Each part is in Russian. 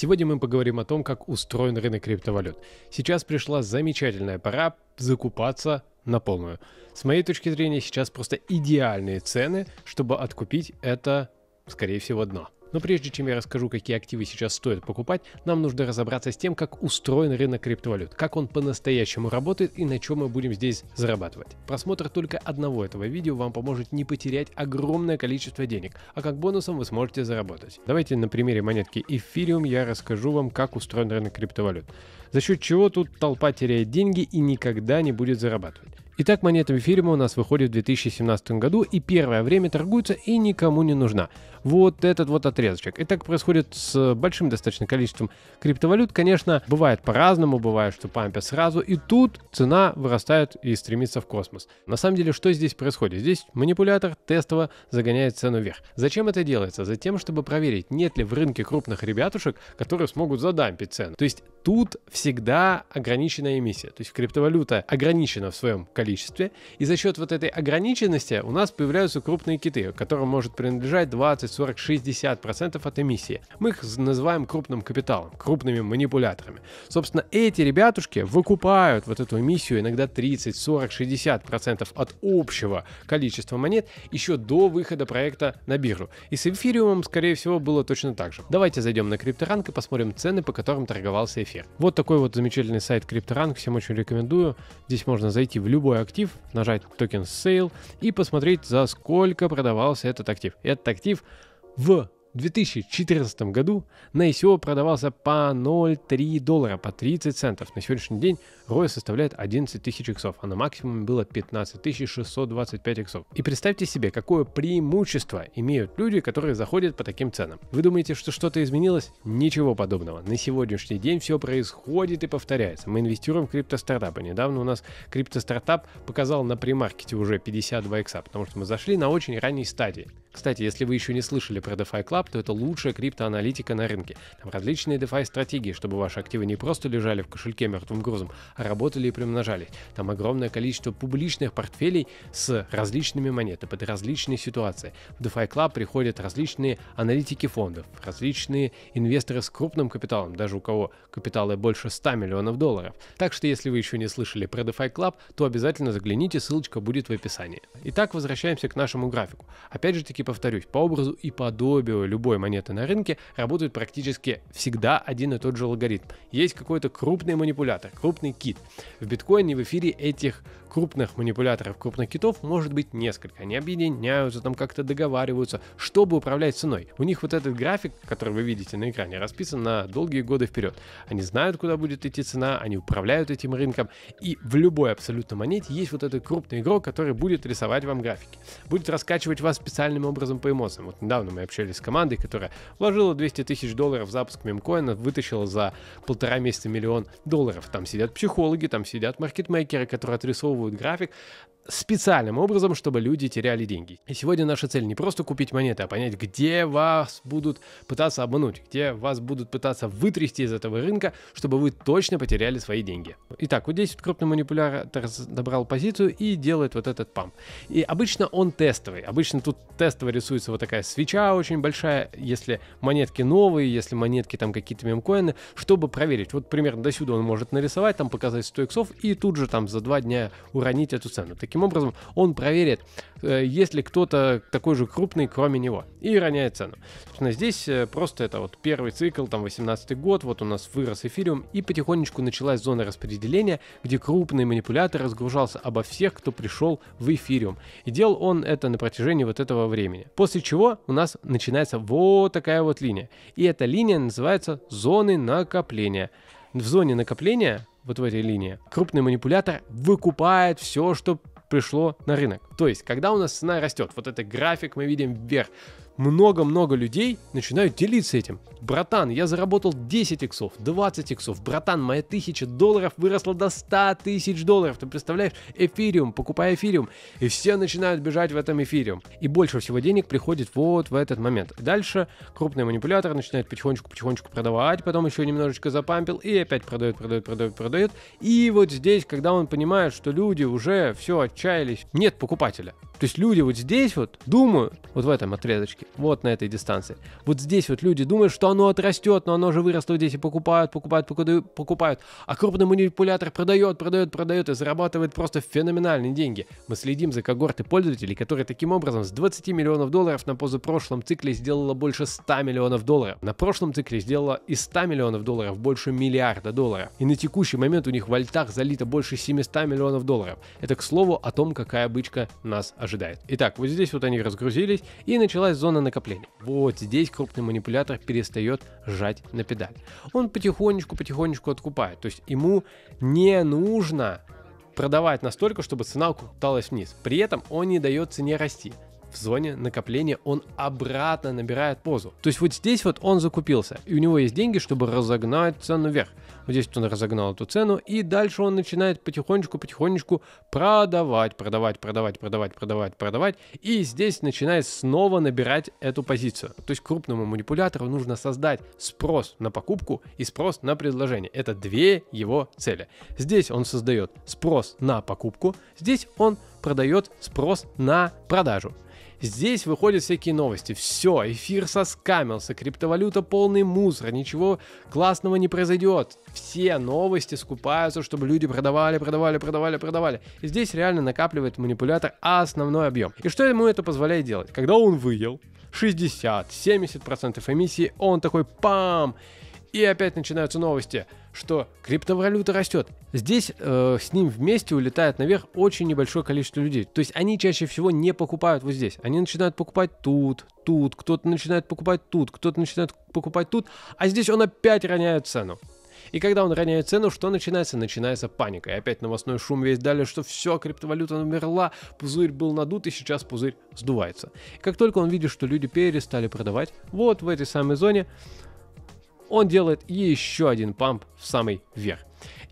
Сегодня мы поговорим о том, как устроен рынок криптовалют. Сейчас пришла замечательная пора закупаться на полную. С моей точки зрения, сейчас просто идеальные цены, чтобы откупить это, скорее всего, дно. Но прежде чем я расскажу, какие активы сейчас стоит покупать, нам нужно разобраться с тем, как устроен рынок криптовалют, как он по-настоящему работает и на чем мы будем здесь зарабатывать. Просмотр только одного этого видео вам поможет не потерять огромное количество денег, а как бонусом вы сможете заработать. Давайте на примере монетки Ethereum я расскажу вам, как устроен рынок криптовалют, за счет чего тут толпа теряет деньги и никогда не будет зарабатывать. Итак, монетами фирмы у нас выходит в 2017 году и первое время торгуется и никому не нужна. Вот этот вот отрезочек. И так происходит с большим достаточно количеством криптовалют. Конечно, бывает по-разному, бывает, что пампят сразу, и тут цена вырастает и стремится в космос. На самом деле, что здесь происходит? Здесь манипулятор тестово загоняет цену вверх. Зачем это делается? Затем, чтобы проверить, нет ли в рынке крупных ребятушек, которые смогут задампить цену. То есть тут всегда ограниченная эмиссия. То есть криптовалюта ограничена в своем количестве количестве, и за счет вот этой ограниченности у нас появляются крупные киты, которым может принадлежать 20, 40, 60% процентов от эмиссии. Мы их называем крупным капиталом, крупными манипуляторами. Собственно, эти ребятушки выкупают вот эту эмиссию иногда 30, 40, 60% процентов от общего количества монет еще до выхода проекта на биржу. И с эфириумом, скорее всего, было точно так же. Давайте зайдем на крипторанк и посмотрим цены, по которым торговался эфир. Вот такой вот замечательный сайт крипторанк, всем очень рекомендую. Здесь можно зайти в любое любой актив, нажать токен Sale и посмотреть, за сколько продавался этот актив. Этот актив в в 2014 году на ICO продавался по 0,3 доллара, по 30 центов. На сегодняшний день ROI составляет 11 тысяч иксов, а на максимуме было 15 625 иксов. И представьте себе, какое преимущество имеют люди, которые заходят по таким ценам. Вы думаете, что что-то изменилось? Ничего подобного. На сегодняшний день все происходит и повторяется. Мы инвестируем в криптостартапы. Недавно у нас криптостартап показал на премаркете уже 52 икса, потому что мы зашли на очень ранней стадии. Кстати, если вы еще не слышали про DeFi Club, GameStop, то это лучшая криптоаналитика на рынке. Там различные DeFi-стратегии, чтобы ваши активы не просто лежали в кошельке мертвым грузом, а работали и примножались. Там огромное количество публичных портфелей с различными монетами под различные ситуации. В DeFi Club приходят различные аналитики фондов, различные инвесторы с крупным капиталом, даже у кого капиталы больше 100 миллионов долларов. Так что если вы еще не слышали про DeFi Club, то обязательно загляните, ссылочка будет в описании. Итак, возвращаемся к нашему графику. Опять же таки повторюсь, по образу и подобию любой монеты на рынке, работает практически всегда один и тот же алгоритм. Есть какой-то крупный манипулятор, крупный кит. В биткоине в эфире этих крупных манипуляторов, крупных китов может быть несколько. Они объединяются, там как-то договариваются, чтобы управлять ценой. У них вот этот график, который вы видите на экране, расписан на долгие годы вперед. Они знают, куда будет идти цена, они управляют этим рынком. И в любой абсолютно монете есть вот этот крупный игрок, который будет рисовать вам графики. Будет раскачивать вас специальным образом по эмоциям. Вот недавно мы общались с командой, командой, которая вложила 200 тысяч долларов в запуск мемкоина, вытащила за полтора месяца миллион долларов. Там сидят психологи, там сидят маркетмейкеры, которые отрисовывают график специальным образом, чтобы люди теряли деньги. И сегодня наша цель не просто купить монеты, а понять, где вас будут пытаться обмануть, где вас будут пытаться вытрясти из этого рынка, чтобы вы точно потеряли свои деньги. Итак, вот здесь крупный манипулятор добрал позицию и делает вот этот памп. И обычно он тестовый. Обычно тут тестово рисуется вот такая свеча очень большая, большая, если монетки новые, если монетки там какие-то мемкоины, чтобы проверить. Вот примерно до сюда он может нарисовать, там показать 100 иксов и тут же там за два дня уронить эту цену. Таким образом, он проверит, э, есть ли кто-то такой же крупный, кроме него, и роняет цену. Собственно, здесь э, просто это вот первый цикл, там 18 год, вот у нас вырос эфириум, и потихонечку началась зона распределения, где крупный манипулятор разгружался обо всех, кто пришел в эфириум. И делал он это на протяжении вот этого времени. После чего у нас начинается начинается вот такая вот линия. И эта линия называется зоны накопления. В зоне накопления, вот в этой линии, крупный манипулятор выкупает все, что пришло на рынок. То есть, когда у нас цена растет, вот этот график мы видим вверх, много-много людей начинают делиться этим. Братан, я заработал 10 иксов, 20 иксов. Братан, моя тысяча долларов выросла до 100 тысяч долларов. Ты представляешь? Эфириум, покупай эфириум. И все начинают бежать в этом эфириум. И больше всего денег приходит вот в этот момент. Дальше крупный манипулятор начинает потихонечку-потихонечку продавать, потом еще немножечко запампил и опять продает, продает, продает, продает. И вот здесь, когда он понимает, что люди уже все отчаялись, нет покупателя. То есть люди вот здесь вот думают, вот в этом отрезочке, вот на этой дистанции. Вот здесь вот люди думают, что оно отрастет, но оно же выросло, дети покупают, покупают, покупают, покупают. А крупный манипулятор продает, продает, продает и зарабатывает просто феноменальные деньги. Мы следим за когорты пользователей, которые таким образом с 20 миллионов долларов на позапрошлом цикле сделала больше 100 миллионов долларов. На прошлом цикле сделала из 100 миллионов долларов больше миллиарда долларов. И на текущий момент у них в альтах залито больше 700 миллионов долларов. Это, к слову, о том, какая бычка нас ожидает. Итак, вот здесь вот они разгрузились и началась зона на накопление. Вот здесь крупный манипулятор перестает жать на педаль. Он потихонечку-потихонечку откупает. То есть ему не нужно продавать настолько, чтобы цена укруталась вниз. При этом он не дает цене расти в зоне накопления он обратно набирает позу. То есть вот здесь вот он закупился, и у него есть деньги, чтобы разогнать цену вверх. Вот здесь вот он разогнал эту цену, и дальше он начинает потихонечку-потихонечку продавать, продавать, продавать, продавать, продавать, продавать, и здесь начинает снова набирать эту позицию. То есть крупному манипулятору нужно создать спрос на покупку и спрос на предложение. Это две его цели. Здесь он создает спрос на покупку, здесь он продает спрос на продажу. Здесь выходят всякие новости. Все, эфир соскамился, криптовалюта полный мусор, ничего классного не произойдет. Все новости скупаются, чтобы люди продавали, продавали, продавали, продавали. И здесь реально накапливает манипулятор основной объем. И что ему это позволяет делать? Когда он выел 60-70% эмиссии, он такой пам! И опять начинаются новости, что криптовалюта растет. Здесь э, с ним вместе улетает наверх очень небольшое количество людей. То есть они чаще всего не покупают вот здесь. Они начинают покупать тут, тут, кто-то начинает покупать тут, кто-то начинает покупать тут, а здесь он опять роняет цену. И когда он роняет цену, что начинается? Начинается паника. И опять новостной шум весь дали, что все, криптовалюта умерла, пузырь был надут, и сейчас пузырь сдувается. И как только он видит, что люди перестали продавать, вот в этой самой зоне он делает еще один памп в самый верх.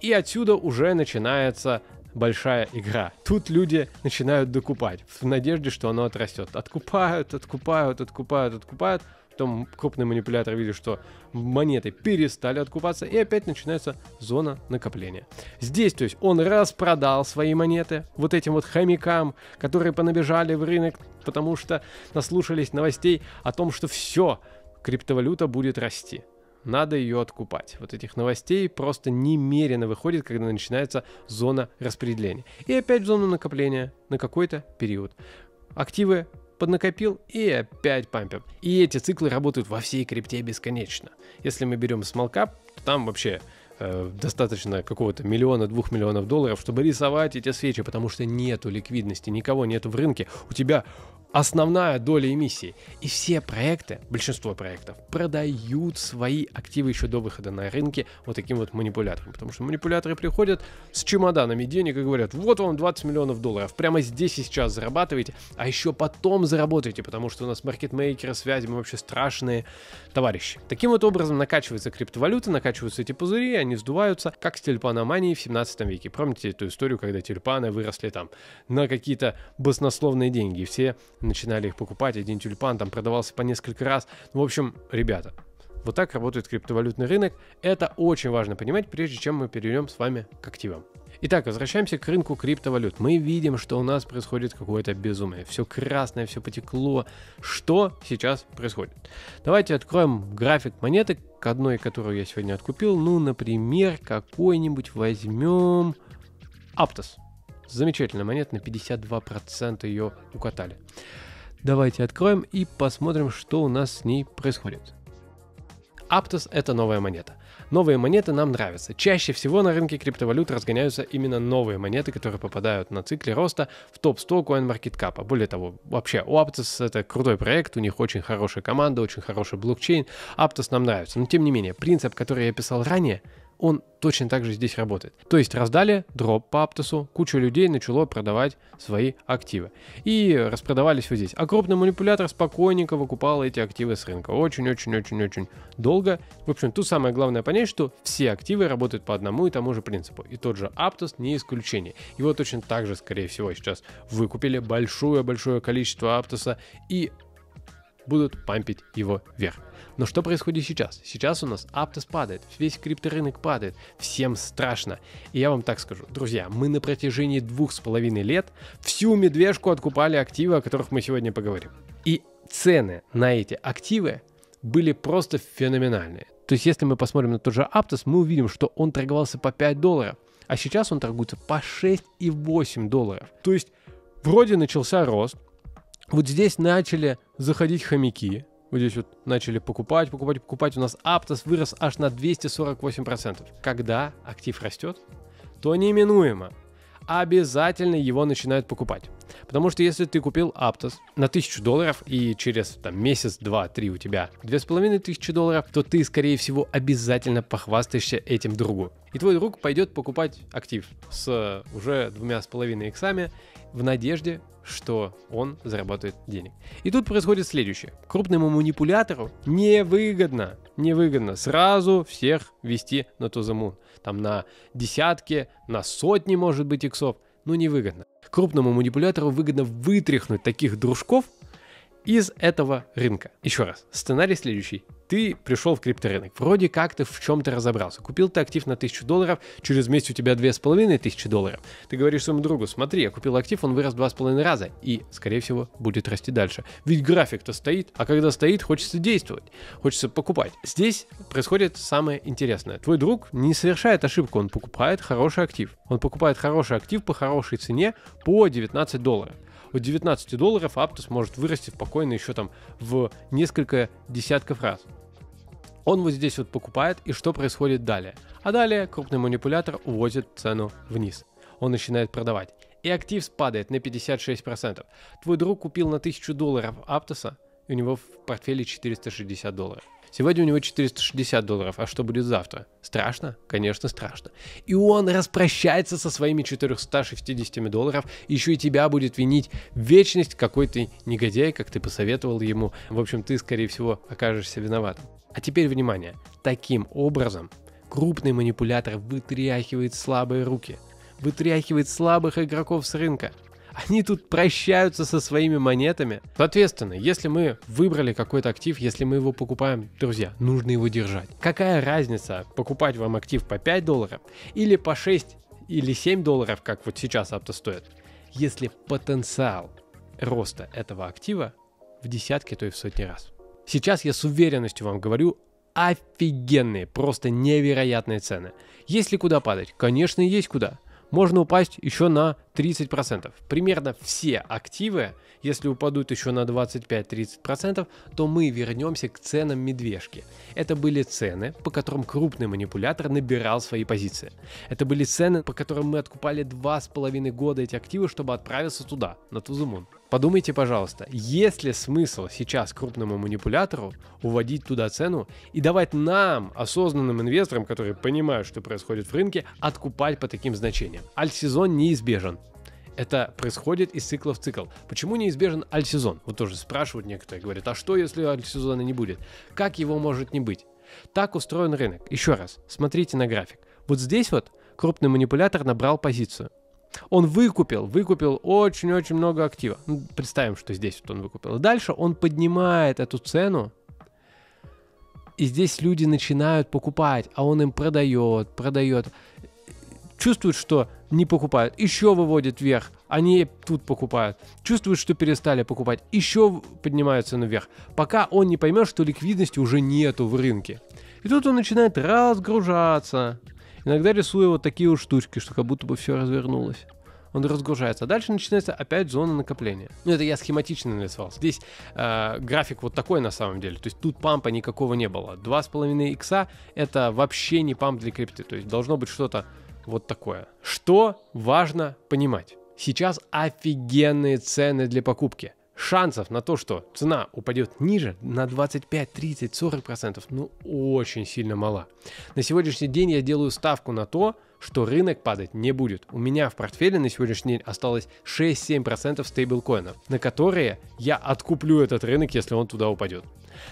И отсюда уже начинается большая игра. Тут люди начинают докупать в надежде, что оно отрастет. Откупают, откупают, откупают, откупают. Потом крупный манипулятор видит, что монеты перестали откупаться, и опять начинается зона накопления. Здесь, то есть, он распродал свои монеты вот этим вот хомякам, которые понабежали в рынок, потому что наслушались новостей о том, что все, криптовалюта будет расти надо ее откупать. Вот этих новостей просто немерено выходит, когда начинается зона распределения. И опять в зону накопления на какой-то период. Активы поднакопил и опять пампим. И эти циклы работают во всей крипте бесконечно. Если мы берем смолкап, то там вообще Э, достаточно какого-то миллиона, двух миллионов долларов, чтобы рисовать эти свечи, потому что нету ликвидности, никого нету в рынке. У тебя основная доля эмиссии. И все проекты, большинство проектов, продают свои активы еще до выхода на рынки вот таким вот манипулятором, Потому что манипуляторы приходят с чемоданами денег и говорят, вот вам 20 миллионов долларов, прямо здесь и сейчас зарабатывайте, а еще потом заработаете, потому что у нас маркетмейкеры, связи, мы вообще страшные товарищи. Таким вот образом накачиваются криптовалюты, накачиваются эти пузыри, они сдуваются, как с тюльпаноманией в 17 веке. Помните эту историю, когда тюльпаны выросли там на какие-то баснословные деньги, все начинали их покупать, один тюльпан там продавался по несколько раз. в общем, ребята, вот так работает криптовалютный рынок. Это очень важно понимать, прежде чем мы перейдем с вами к активам. Итак, возвращаемся к рынку криптовалют. Мы видим, что у нас происходит какое-то безумие. Все красное, все потекло. Что сейчас происходит? Давайте откроем график монеты, к одной, которую я сегодня откупил. Ну, например, какой-нибудь возьмем Aptos. Замечательная монета, на 52% ее укатали. Давайте откроем и посмотрим, что у нас с ней происходит. Aptos это новая монета – новые монеты нам нравятся. Чаще всего на рынке криптовалют разгоняются именно новые монеты, которые попадают на цикле роста в топ-100 CoinMarketCap. А более того, вообще у Aptos это крутой проект, у них очень хорошая команда, очень хороший блокчейн. Aptos нам нравится. Но тем не менее, принцип, который я писал ранее, он точно так же здесь работает. То есть раздали дроп по Аптосу, куча людей начало продавать свои активы. И распродавались вот здесь. А крупный манипулятор спокойненько выкупал эти активы с рынка. Очень-очень-очень-очень долго. В общем, тут самое главное понять, что все активы работают по одному и тому же принципу. И тот же Aptos не исключение. Его точно так же, скорее всего, сейчас выкупили большое-большое количество Аптоса и будут пампить его вверх. Но что происходит сейчас? Сейчас у нас Aptos падает, весь крипторынок падает, всем страшно. И я вам так скажу, друзья, мы на протяжении двух с половиной лет всю медвежку откупали активы, о которых мы сегодня поговорим. И цены на эти активы были просто феноменальные. То есть, если мы посмотрим на тот же Aptos, мы увидим, что он торговался по 5 долларов, а сейчас он торгуется по 6,8 долларов. То есть, вроде начался рост, вот здесь начали заходить хомяки. Вот здесь вот начали покупать, покупать, покупать. У нас Аптос вырос аж на 248%. Когда актив растет, то неминуемо обязательно его начинают покупать. Потому что если ты купил Aptos на 1000 долларов и через там, месяц, два, три у тебя 2500 долларов, то ты, скорее всего, обязательно похвастаешься этим другу. И твой друг пойдет покупать актив с э, уже двумя с половиной иксами в надежде, что он заработает денег. И тут происходит следующее. Крупному манипулятору невыгодно, невыгодно сразу всех вести на ту заму там на десятки, на сотни, может быть, иксов, ну невыгодно. Крупному манипулятору выгодно вытряхнуть таких дружков из этого рынка. Еще раз, сценарий следующий ты пришел в крипторынок, вроде как ты в чем-то разобрался, купил ты актив на 1000 долларов, через месяц у тебя 2500 долларов. Ты говоришь своему другу, смотри, я купил актив, он вырос два с половиной раза и, скорее всего, будет расти дальше. Ведь график-то стоит, а когда стоит, хочется действовать, хочется покупать. Здесь происходит самое интересное. Твой друг не совершает ошибку, он покупает хороший актив. Он покупает хороший актив по хорошей цене по 19 долларов от 19 долларов Аптус может вырасти спокойно еще там в несколько десятков раз. Он вот здесь вот покупает, и что происходит далее? А далее крупный манипулятор увозит цену вниз. Он начинает продавать. И актив спадает на 56%. Твой друг купил на 1000 долларов Аптоса, и у него в портфеле 460 долларов. Сегодня у него 460 долларов, а что будет завтра? Страшно? Конечно, страшно. И он распрощается со своими 460 долларов, еще и тебя будет винить в вечность какой-то негодяй, как ты посоветовал ему. В общем, ты, скорее всего, окажешься виноватым. А теперь внимание, таким образом крупный манипулятор вытряхивает слабые руки, вытряхивает слабых игроков с рынка – они тут прощаются со своими монетами. Соответственно, если мы выбрали какой-то актив, если мы его покупаем, друзья, нужно его держать. Какая разница покупать вам актив по 5 долларов или по 6 или 7 долларов, как вот сейчас авто стоит, если потенциал роста этого актива в десятки, то и в сотни раз. Сейчас я с уверенностью вам говорю, офигенные, просто невероятные цены. Есть ли куда падать? Конечно, есть куда. Можно упасть еще на 30%. Примерно все активы, если упадут еще на 25-30%, то мы вернемся к ценам медвежки. Это были цены, по которым крупный манипулятор набирал свои позиции. Это были цены, по которым мы откупали 2,5 года эти активы, чтобы отправиться туда, на Тузумун. Подумайте, пожалуйста, есть ли смысл сейчас крупному манипулятору уводить туда цену и давать нам, осознанным инвесторам, которые понимают, что происходит в рынке, откупать по таким значениям? Альт-сезон неизбежен. Это происходит из цикла в цикл. Почему неизбежен альсезон? Вот тоже спрашивают некоторые, говорят, а что, если альсезона не будет? Как его может не быть? Так устроен рынок. Еще раз, смотрите на график. Вот здесь вот крупный манипулятор набрал позицию. Он выкупил, выкупил очень-очень много актива. Ну, представим, что здесь вот он выкупил. дальше он поднимает эту цену, и здесь люди начинают покупать, а он им продает, продает. Чувствуют, что не покупают. Еще выводят вверх, они тут покупают. Чувствуют, что перестали покупать, еще поднимаются наверх, Пока он не поймет, что ликвидности уже нету в рынке. И тут он начинает разгружаться. Иногда рисую вот такие вот штучки, что как будто бы все развернулось он разгружается. А дальше начинается опять зона накопления. Ну, это я схематично нарисовал. Здесь э, график вот такой на самом деле. То есть тут пампа никакого не было. 2,5 икса это вообще не памп для крипты. То есть должно быть что-то вот такое. Что важно понимать? Сейчас офигенные цены для покупки. Шансов на то, что цена упадет ниже на 25, 30, 40 процентов, ну очень сильно мало. На сегодняшний день я делаю ставку на то, что рынок падать не будет. У меня в портфеле на сегодняшний день осталось 6-7% стейблкоинов, на которые я откуплю этот рынок, если он туда упадет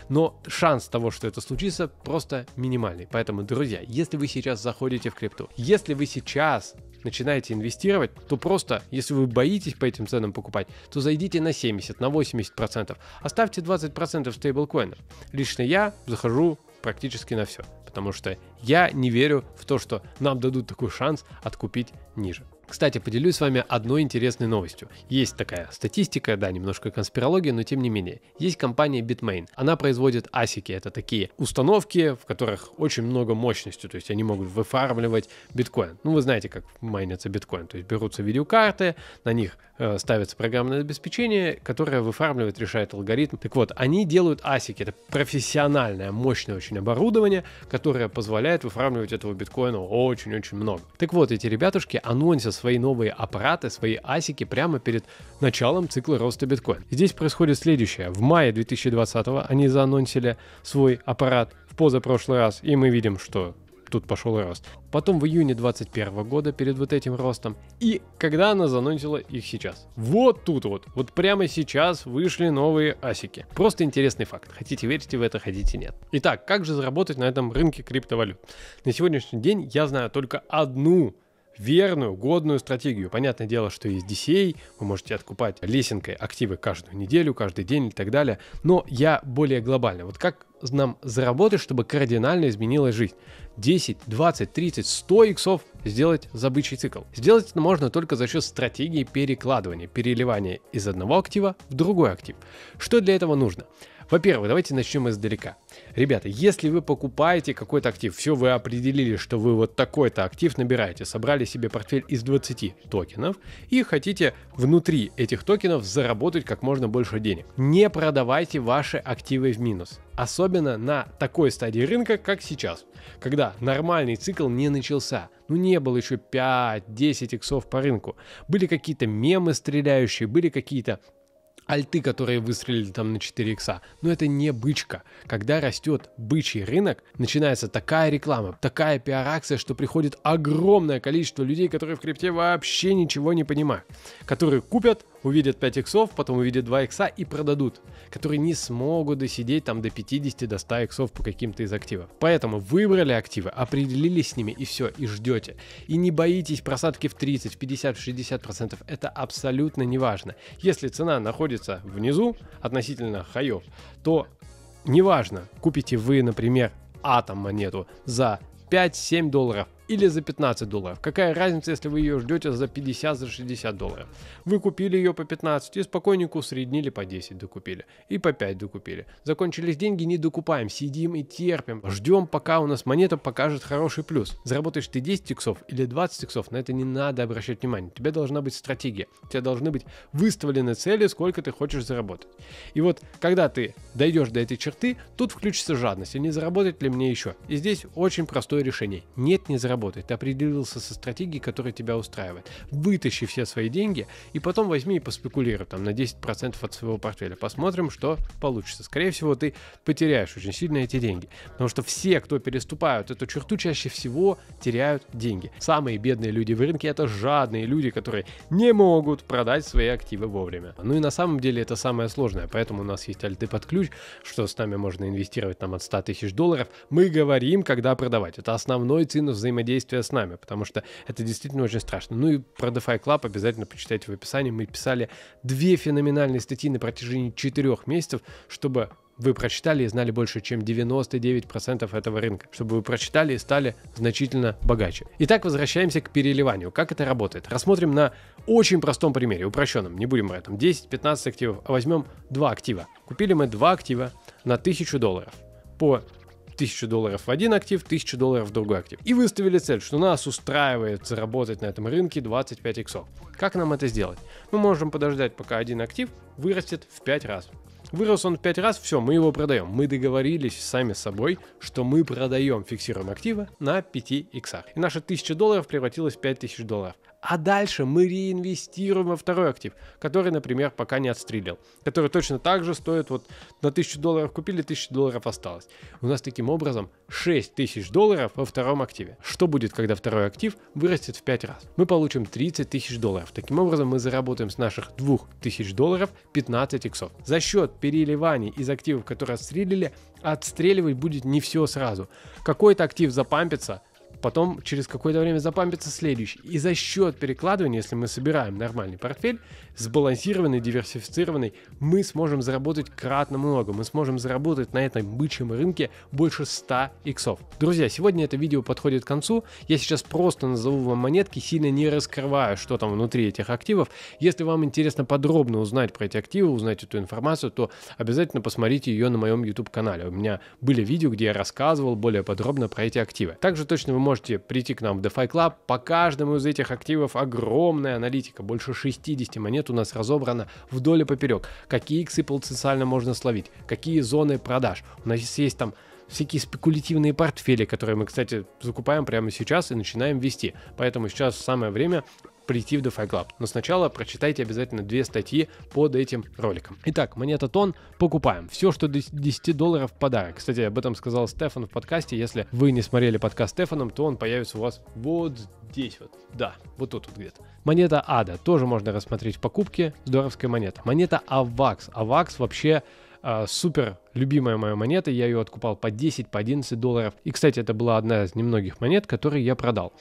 но шанс того, что это случится, просто минимальный. Поэтому, друзья, если вы сейчас заходите в крипту, если вы сейчас начинаете инвестировать, то просто, если вы боитесь по этим ценам покупать, то зайдите на 70, на 80 процентов. Оставьте 20 процентов стейблкоинов. Лично я захожу практически на все, потому что я не верю в то, что нам дадут такой шанс откупить ниже. Кстати, поделюсь с вами одной интересной новостью. Есть такая статистика, да, немножко конспирология, но тем не менее. Есть компания Bitmain. Она производит асики. Это такие установки, в которых очень много мощности. То есть они могут выфармливать биткоин. Ну, вы знаете, как майнится биткоин. То есть берутся видеокарты, на них э, ставится программное обеспечение, которое выфармливает, решает алгоритм. Так вот, они делают асики. Это профессиональное, мощное очень оборудование, которое позволяет позволяет выфармливать этого биткоина очень-очень много. Так вот, эти ребятушки анонсят свои новые аппараты, свои асики прямо перед началом цикла роста биткоина. Здесь происходит следующее. В мае 2020 они заанонсили свой аппарат в позапрошлый раз, и мы видим, что тут пошел рост. Потом в июне 21 года перед вот этим ростом. И когда она заносила их сейчас. Вот тут вот, вот прямо сейчас вышли новые асики. Просто интересный факт. Хотите верьте в это, хотите нет. Итак, как же заработать на этом рынке криптовалют? На сегодняшний день я знаю только одну верную, годную стратегию. Понятное дело, что из DCA вы можете откупать лесенкой активы каждую неделю, каждый день и так далее. Но я более глобально. Вот как нам заработать, чтобы кардинально изменилась жизнь? 10, 20, 30, 100 иксов сделать за цикл. Сделать это можно только за счет стратегии перекладывания, переливания из одного актива в другой актив. Что для этого нужно? Во-первых, давайте начнем издалека. Ребята, если вы покупаете какой-то актив, все, вы определили, что вы вот такой-то актив набираете, собрали себе портфель из 20 токенов и хотите внутри этих токенов заработать как можно больше денег. Не продавайте ваши активы в минус. Особенно на такой стадии рынка, как сейчас, когда нормальный цикл не начался. Ну не было еще 5-10 иксов по рынку. Были какие-то мемы стреляющие, были какие-то альты, которые выстрелили там на 4 икса. Но это не бычка. Когда растет бычий рынок, начинается такая реклама, такая пиар-акция, что приходит огромное количество людей, которые в крипте вообще ничего не понимают, которые купят, увидят 5 иксов, потом увидят 2 икса и продадут, которые не смогут досидеть там до 50, до 100 иксов по каким-то из активов. Поэтому выбрали активы, определились с ними и все, и ждете. И не боитесь просадки в 30, в 50, в 60 процентов, это абсолютно не важно. Если цена находится внизу относительно хаев, то неважно, купите вы, например, атом монету за 5-7 долларов, или за 15 долларов. Какая разница, если вы ее ждете за 50, за 60 долларов. Вы купили ее по 15 и спокойненько усреднили по 10 докупили. И по 5 докупили. Закончились деньги, не докупаем. Сидим и терпим. Ждем, пока у нас монета покажет хороший плюс. Заработаешь ты 10 иксов или 20 иксов, на это не надо обращать внимание. У тебя должна быть стратегия. У тебя должны быть выставлены цели, сколько ты хочешь заработать. И вот, когда ты дойдешь до этой черты, тут включится жадность. и а не заработать ли мне еще? И здесь очень простое решение. Нет, не заработать работать. Ты определился со стратегией, которая тебя устраивает. Вытащи все свои деньги и потом возьми и поспекулируй там на 10% от своего портфеля. Посмотрим, что получится. Скорее всего, ты потеряешь очень сильно эти деньги. Потому что все, кто переступают эту черту, чаще всего теряют деньги. Самые бедные люди в рынке это жадные люди, которые не могут продать свои активы вовремя. Ну и на самом деле это самое сложное. Поэтому у нас есть альты под ключ, что с нами можно инвестировать там от 100 тысяч долларов. Мы говорим, когда продавать. Это основной ценус взаимодействия взаимодействия с нами, потому что это действительно очень страшно. Ну и про DeFi Club обязательно почитайте в описании. Мы писали две феноменальные статьи на протяжении четырех месяцев, чтобы вы прочитали и знали больше, чем 99% этого рынка, чтобы вы прочитали и стали значительно богаче. Итак, возвращаемся к переливанию. Как это работает? Рассмотрим на очень простом примере, упрощенном, не будем об этом, 10-15 активов, а возьмем 2 актива. Купили мы 2 актива на 1000 долларов по 1000 долларов в один актив, 1000 долларов в другой актив. И выставили цель, что нас устраивает заработать на этом рынке 25 иксов. Как нам это сделать? Мы можем подождать, пока один актив вырастет в 5 раз. Вырос он в 5 раз, все, мы его продаем. Мы договорились сами с собой, что мы продаем фиксируем активы на 5 иксах. И наши 1000 долларов превратилось в 5000 долларов. А дальше мы реинвестируем во второй актив, который, например, пока не отстрелил, который точно так же стоит вот на 1000 долларов купили, 1000 долларов осталось. У нас таким образом 6000 долларов во втором активе. Что будет, когда второй актив вырастет в 5 раз? Мы получим 30 тысяч долларов. Таким образом мы заработаем с наших 2000 долларов 15 иксов. За счет переливаний из активов, которые отстрелили, отстреливать будет не все сразу. Какой-то актив запампится, потом через какое-то время запампится следующий. И за счет перекладывания, если мы собираем нормальный портфель, сбалансированный, диверсифицированный, мы сможем заработать кратно много. Мы сможем заработать на этом бычьем рынке больше 100 иксов. Друзья, сегодня это видео подходит к концу. Я сейчас просто назову вам монетки, сильно не раскрываю, что там внутри этих активов. Если вам интересно подробно узнать про эти активы, узнать эту информацию, то обязательно посмотрите ее на моем YouTube-канале. У меня были видео, где я рассказывал более подробно про эти активы. Также точно вы можете можете прийти к нам в DeFi Club. По каждому из этих активов огромная аналитика. Больше 60 монет у нас разобрано вдоль и поперек. Какие иксы потенциально можно словить, какие зоны продаж. У нас есть там всякие спекулятивные портфели, которые мы, кстати, закупаем прямо сейчас и начинаем вести. Поэтому сейчас самое время прийти в DeFi Club. Но сначала прочитайте обязательно две статьи под этим роликом. Итак, монета Тон покупаем. Все, что до 10 долларов в подарок. Кстати, об этом сказал Стефан в подкасте. Если вы не смотрели подкаст Стефаном, то он появится у вас вот здесь вот. Да, вот тут вот где-то. Монета Ада тоже можно рассмотреть в покупке. Здоровская монета. Монета Авакс. Авакс вообще э, супер любимая моя монета, я ее откупал по 10, по 11 долларов. И, кстати, это была одна из немногих монет, которые я продал.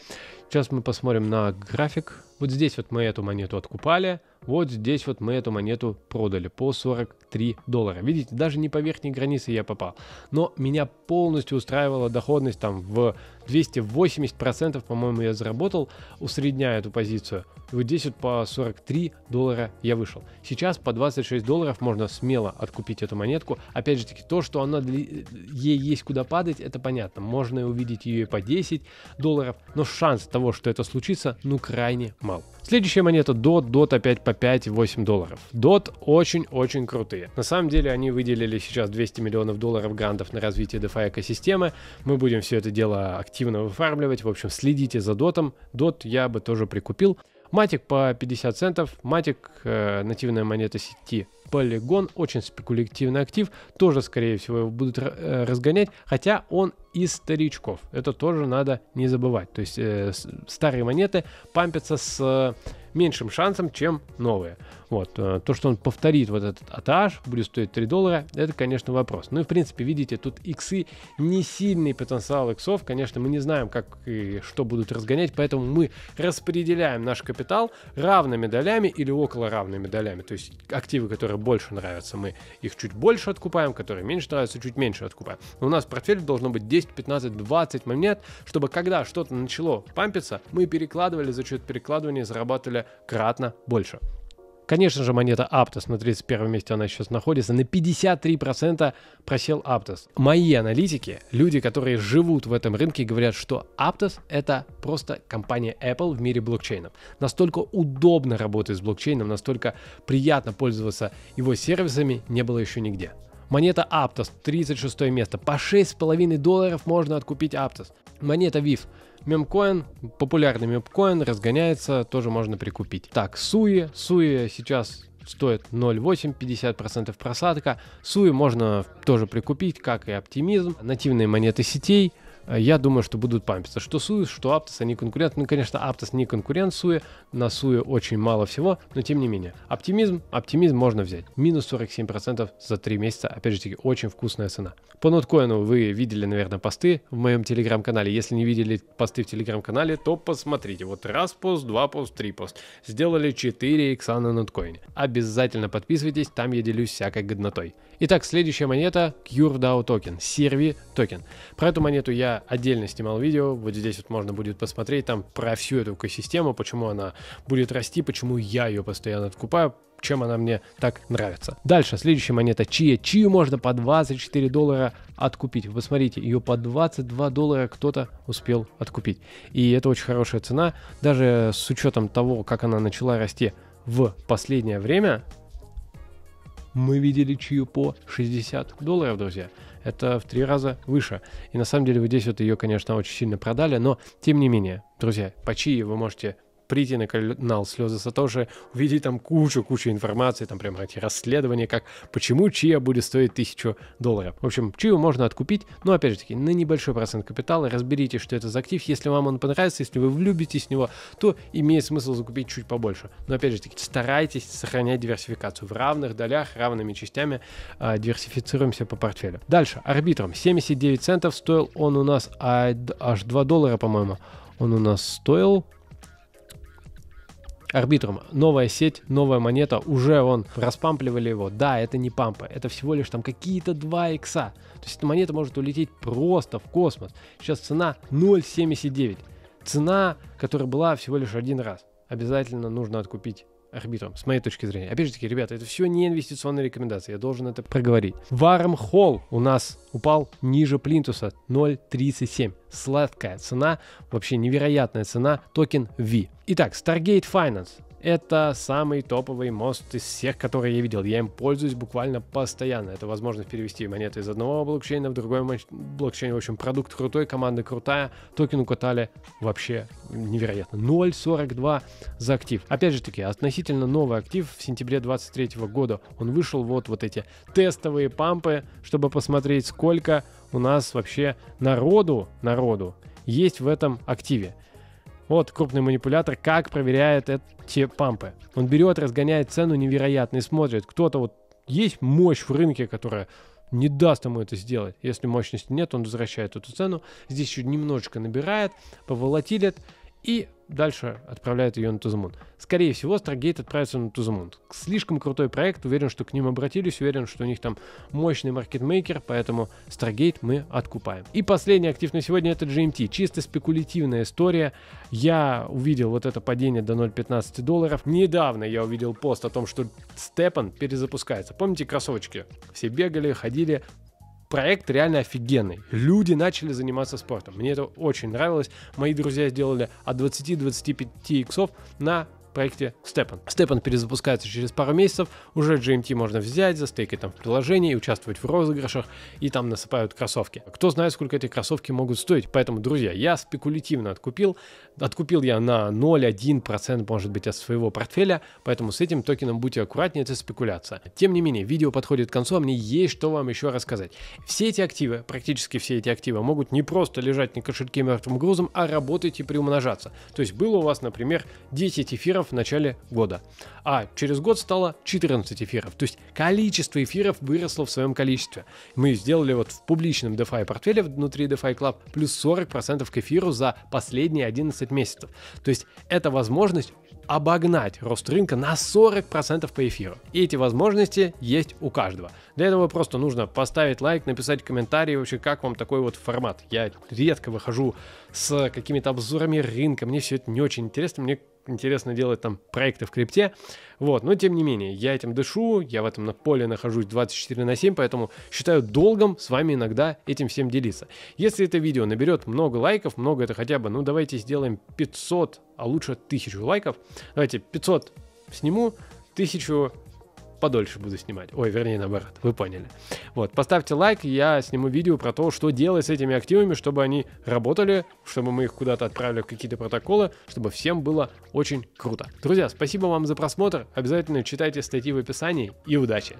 Сейчас мы посмотрим на график. Вот здесь вот мы эту монету откупали, вот здесь вот мы эту монету продали по 43 доллара. Видите, даже не по верхней границе я попал. Но меня полностью устраивала доходность там в 280%, по-моему, я заработал, усредняя эту позицию. И вот здесь вот по 43 доллара я вышел. Сейчас по 26 долларов можно смело откупить эту монетку. Опять же, же таки, то, что она ей есть куда падать, это понятно. Можно увидеть ее и по 10 долларов, но шанс того, что это случится, ну крайне мал. Следующая монета DOT, DOT опять по 5-8 долларов. DOT очень-очень крутые. На самом деле они выделили сейчас 200 миллионов долларов грантов на развитие DeFi экосистемы. Мы будем все это дело активно выфармливать. В общем, следите за DOT. DOT я бы тоже прикупил. Матик по 50 центов. Матик, э, нативная монета сети Polygon, очень спекулятивный актив, тоже, скорее всего, его будут э, разгонять, хотя он из старичков. Это тоже надо не забывать. То есть э, старые монеты пампятся с меньшим шансом, чем новые. Вот. Э, то, что он повторит вот этот атаж, будет стоить 3 доллара, это, конечно, вопрос. Ну и, в принципе, видите, тут иксы не сильный потенциал иксов. Конечно, мы не знаем, как и что будут разгонять, поэтому мы распределяем наш капитал равными долями или около равными долями. То есть активы, которые больше нравятся, мы их чуть больше откупаем, которые меньше нравятся, чуть меньше откупаем. Но у нас в портфеле должно быть 10, 15, 20 монет, чтобы когда что-то начало пампиться, мы перекладывали за счет перекладывания зарабатывали кратно больше. Конечно же, монета Aptos на 31 месте она сейчас находится, на 53% просел Aptos. Мои аналитики, люди, которые живут в этом рынке, говорят, что Aptos это просто компания Apple в мире блокчейна. Настолько удобно работать с блокчейном, настолько приятно пользоваться его сервисами не было еще нигде. Монета Aptos, 36 место. По 6,5 долларов можно откупить Aptos. Монета VIF. Мемкоин, популярный мемкоин, разгоняется, тоже можно прикупить. Так, Суи. Суи сейчас стоит 0,8, 50% просадка. Суи можно тоже прикупить, как и оптимизм. Нативные монеты сетей – Э, я думаю, что будут пампиться. Что Суи, что Аптос, они конкуренты. Ну, конечно, Аптос не конкурент Суи, на Суи очень мало всего, но тем не менее. Оптимизм, оптимизм можно взять. Минус 47% за 3 месяца, опять же таки, очень вкусная цена. По ноткоину вы видели, наверное, посты в моем телеграм-канале. Если не видели посты в телеграм-канале, то посмотрите. Вот раз пост, два пост, три пост. Сделали 4 икса на ноткоине. Обязательно подписывайтесь, там я делюсь всякой годнотой. Итак, следующая монета CureDAO токен, Серви токен. Про эту монету я отдельно снимал видео, вот здесь вот можно будет посмотреть там про всю эту экосистему, почему она будет расти, почему я ее постоянно откупаю, чем она мне так нравится. Дальше, следующая монета Чия. Чию можно по 24 доллара откупить. Вы посмотрите, ее по 22 доллара кто-то успел откупить. И это очень хорошая цена, даже с учетом того, как она начала расти в последнее время, мы видели чью по 60 долларов, друзья это в три раза выше. И на самом деле вы здесь вот ее, конечно, очень сильно продали, но тем не менее, друзья, по чьи вы можете прийти на канал «Слезы Сатоши», увидеть там кучу-кучу информации, там прямо эти расследования, как почему чья будет стоить тысячу долларов. В общем, чью можно откупить, но опять же таки, на небольшой процент капитала, разберите, что это за актив, если вам он понравится, если вы влюбитесь в него, то имеет смысл закупить чуть побольше. Но опять же таки, старайтесь сохранять диверсификацию в равных долях, равными частями э, диверсифицируемся по портфелю. Дальше, арбитром. 79 центов стоил он у нас а, аж 2 доллара, по-моему. Он у нас стоил, Арбитрум. Новая сеть, новая монета, уже он, распампливали его. Да, это не пампа, это всего лишь там какие-то 2 икса. То есть эта монета может улететь просто в космос. Сейчас цена 0,79. Цена, которая была всего лишь один раз. Обязательно нужно откупить арбитром, с моей точки зрения. Опять же таки, ребята, это все не инвестиционные рекомендации, я должен это проговорить. Вармхолл у нас упал ниже плинтуса 0.37. Сладкая цена, вообще невероятная цена, токен V. Итак, Stargate Finance это самый топовый мост из всех, которые я видел. Я им пользуюсь буквально постоянно. Это возможность перевести монеты из одного блокчейна в другой блокчейн. В общем, продукт крутой, команда крутая. Токен укатали вообще невероятно. 0.42 за актив. Опять же таки, относительно новый актив в сентябре 23 года. Он вышел вот, вот эти тестовые пампы, чтобы посмотреть, сколько у нас вообще народу, народу есть в этом активе. Вот крупный манипулятор как проверяет эти пампы. Он берет, разгоняет цену невероятно и смотрит, кто-то вот есть мощь в рынке, которая не даст ему это сделать. Если мощности нет, он возвращает эту цену. Здесь еще немножечко набирает, поволатилит, и дальше отправляет ее на Тузмун. Скорее всего, Старгейт отправится на Тузмун. Слишком крутой проект, уверен, что к ним обратились, уверен, что у них там мощный маркетмейкер, поэтому Старгейт мы откупаем. И последний актив на сегодня это GMT. Чисто спекулятивная история. Я увидел вот это падение до 0,15 долларов. Недавно я увидел пост о том, что Степан перезапускается. Помните кроссовочки? Все бегали, ходили, проект реально офигенный. Люди начали заниматься спортом. Мне это очень нравилось. Мои друзья сделали от 20-25 иксов на проекте Stepan. Stepan перезапускается через пару месяцев, уже GMT можно взять, застейкать там в приложении, и участвовать в розыгрышах, и там насыпают кроссовки. Кто знает, сколько эти кроссовки могут стоить. Поэтому, друзья, я спекулятивно откупил. Откупил я на 0,1% может быть от своего портфеля, поэтому с этим токеном будьте аккуратнее, это спекуляция. Тем не менее, видео подходит к концу, а мне есть что вам еще рассказать. Все эти активы, практически все эти активы, могут не просто лежать на кошельке мертвым грузом, а работать и приумножаться. То есть было у вас, например, 10 эфиров эфиров в начале года, а через год стало 14 эфиров. То есть количество эфиров выросло в своем количестве. Мы сделали вот в публичном DeFi портфеле внутри DeFi Club плюс 40% к эфиру за последние 11 месяцев. То есть это возможность обогнать рост рынка на 40% по эфиру. И эти возможности есть у каждого. Для этого просто нужно поставить лайк, написать комментарий вообще, как вам такой вот формат. Я редко выхожу с какими-то обзорами рынка, мне все это не очень интересно, мне интересно делать там проекты в крипте. Вот, но тем не менее, я этим дышу, я в этом поле нахожусь 24 на 7, поэтому считаю долгом с вами иногда этим всем делиться. Если это видео наберет много лайков, много это хотя бы, ну давайте сделаем 500, а лучше 1000 лайков. Давайте 500 сниму, 1000 подольше буду снимать. Ой, вернее, наоборот, вы поняли. Вот, поставьте лайк, я сниму видео про то, что делать с этими активами, чтобы они работали, чтобы мы их куда-то отправили в какие-то протоколы, чтобы всем было очень круто. Друзья, спасибо вам за просмотр, обязательно читайте статьи в описании и удачи!